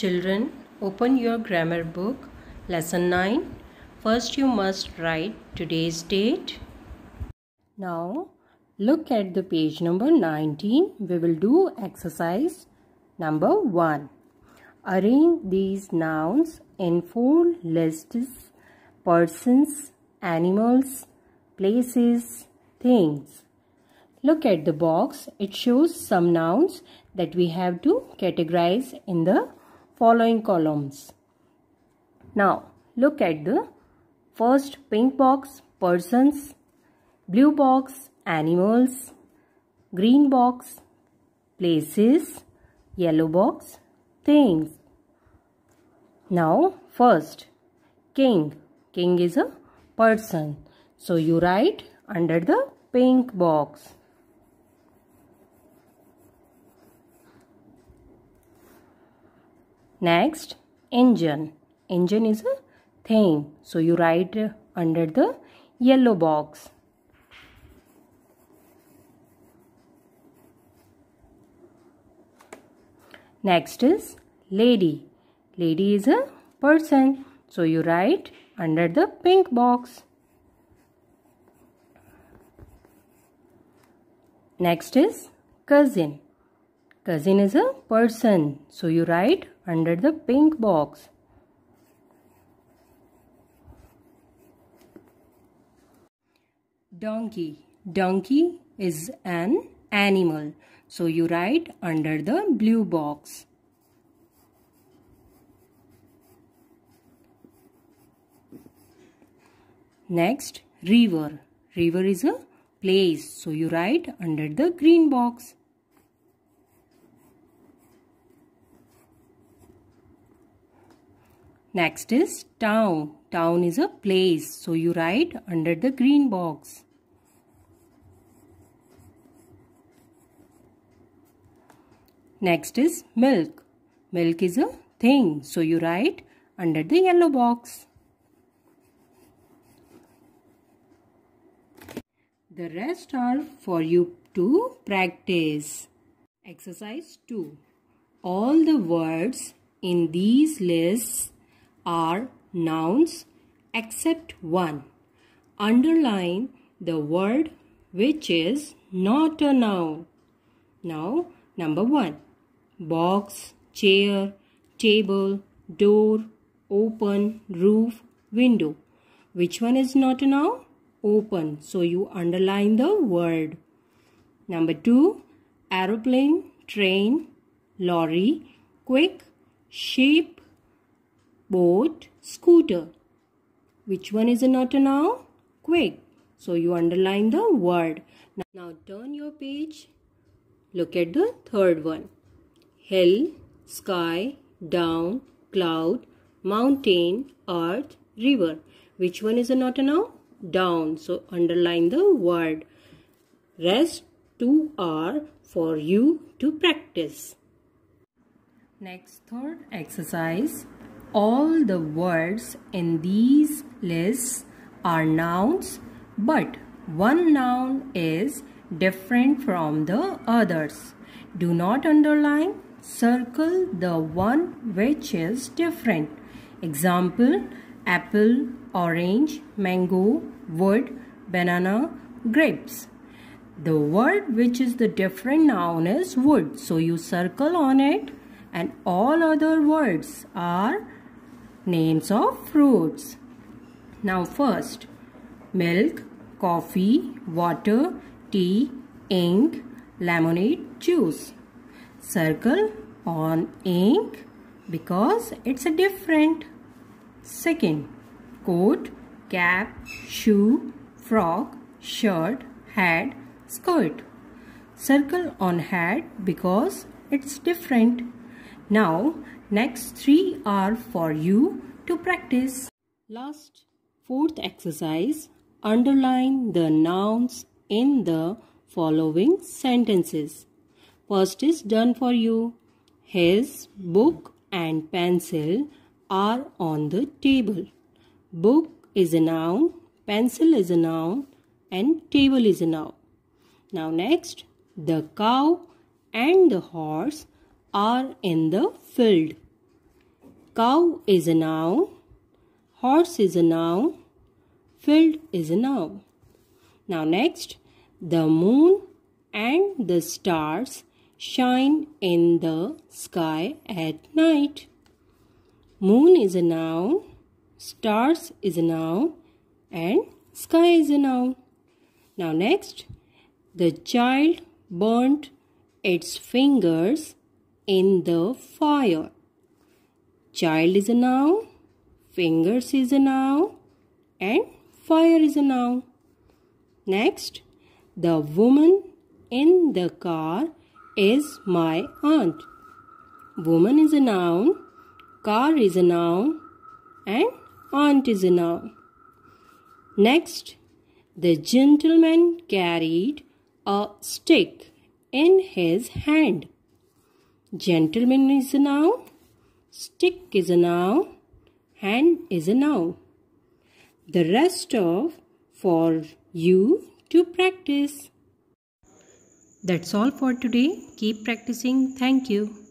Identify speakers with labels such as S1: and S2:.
S1: Children, open your grammar book, lesson 9. First, you must write today's date. Now, look at the page number 19. We will do exercise number 1. Arrange these nouns in four lists persons, animals, places, things. Look at the box. It shows some nouns that we have to categorize in the following columns. Now look at the first pink box persons, blue box animals, green box places, yellow box things. Now first king. King is a person. So you write under the pink box. Next, engine. Engine is a thing. So you write under the yellow box. Next is lady. Lady is a person. So you write under the pink box. Next is cousin. Cousin is a person. So you write under the pink box. Donkey. Donkey is an animal. So you write under the blue box. Next, river. River is a place. So you write under the green box. Next is town. Town is a place. So you write under the green box. Next is milk. Milk is a thing. So you write under the yellow box. The rest are for you to practice. Exercise 2. All the words in these lists are nouns except one. Underline the word which is not a noun. Now, number one box, chair, table, door, open, roof, window. Which one is not a noun? Open. So you underline the word. Number two, aeroplane, train, lorry, quick, sheep, boat, scooter. Which one is not a noun? Quick. So you underline the word. Now turn your page. Look at the third one. Hill, sky, down, cloud, mountain, earth, river. Which one is not a noun? Down. So underline the word. Rest two are for you to practice. Next third exercise all the words in these lists are nouns but one noun is different from the others. Do not underline, circle the one which is different. Example, apple, orange, mango, wood, banana, grapes. The word which is the different noun is wood. So you circle on it and all other words are names of fruits. Now first, milk, coffee, water, tea, ink, lemonade, juice. Circle on ink because it's a different. Second, coat, cap, shoe, frock, shirt, hat, skirt. Circle on hat because it's different. Now Next three are for you to practice. Last fourth exercise, underline the nouns in the following sentences. First is done for you. His book and pencil are on the table. Book is a noun, pencil is a noun and table is a noun. Now next, the cow and the horse are in the field. Cow is a noun, horse is a noun, field is a noun. Now next, the moon and the stars shine in the sky at night. Moon is a noun, stars is a noun and sky is a noun. Now next, the child burnt its fingers in the fire. Child is a noun, fingers is a noun, and fire is a noun. Next, the woman in the car is my aunt. Woman is a noun, car is a noun, and aunt is a noun. Next, the gentleman carried a stick in his hand. Gentleman is a noun. Stick is a noun. Hand is a noun. The rest of for you to practice. That's all for today. Keep practicing. Thank you.